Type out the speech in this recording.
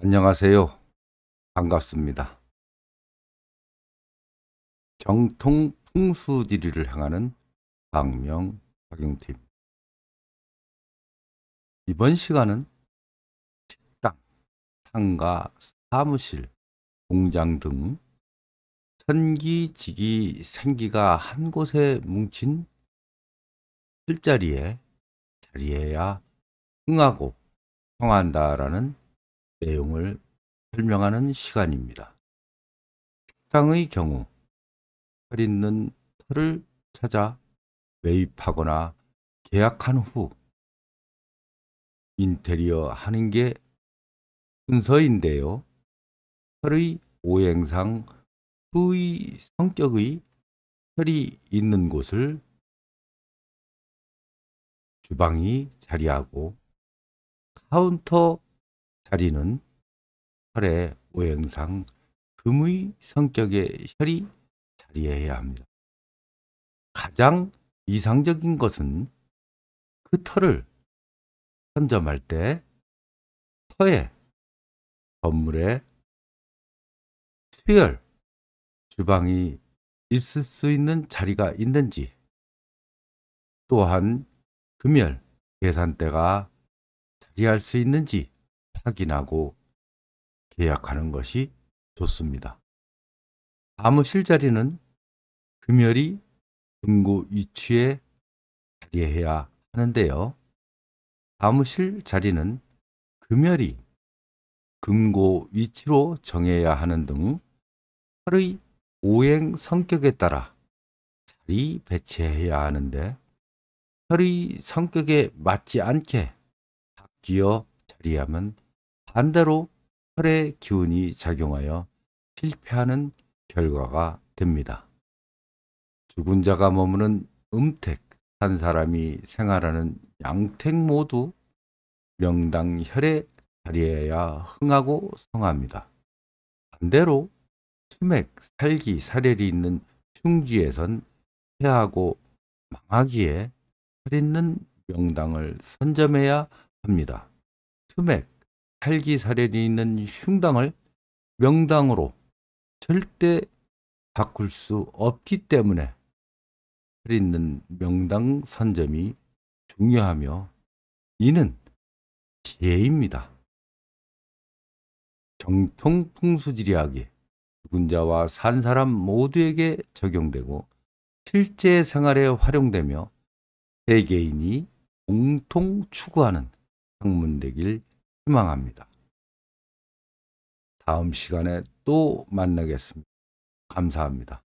안녕하세요. 반갑습니다. 정통 풍수지리를 향하는 박명 박용팀 이번 시간은 식당, 상가, 사무실, 공장 등 선기, 직이, 생기가 한 곳에 뭉친 술자리에 자리해야 흥하고 통한다라는 내용을 설명하는 시간입니다. 식당의 경우 털 있는 털을 찾아 매입하거나 계약한 후 인테리어 하는 게 순서인데요. 털의 오행상 후의 성격의 털이 있는 곳을 주방이 자리하고 카운터 자리는 혈의 오행상 금의 성격의 혈이 자리해야 합니다. 가장 이상적인 것은 그 털을 선점할 때 터에 건물에 수혈 주방이 있을 수 있는 자리가 있는지 또한 금열, 계산대가 자리할 수 있는지 확인하고 계약하는 것이 좋습니다. 밤의 실자리는 금열이 금고 위치에 자리해야 하는데요. 사무실 자리는 금열이 금고 위치로 정해야 하는 등하의 오행 성격에 따라 자리 배치해야 하는데 혈의 성격에 맞지 않게 바뀌어 자리하면 반대로 혈의 기운이 작용하여 실패하는 결과가 됩니다. 죽은 자가 머무는 음택, 산 사람이 생활하는 양택 모두 명당 혈의 자리에야 흥하고 성합니다. 반대로 수맥, 살기, 사렬이 있는 흉지에선 폐하고 망하기에 혈 있는 명당을 선점해야 합니다. 수맥, 살기 사련이 있는 흉당을 명당으로 절대 바꿀 수 없기 때문에 있는 명당 선점이 중요하며 이는 지혜입니다. 정통 풍수지리학이 죽은 자와 산 사람 모두에게 적용되고 실제 생활에 활용되며 세계인이 공통 추구하는 학문 되길 희망합니다. 다음 시간에 또 만나겠습니다. 감사합니다.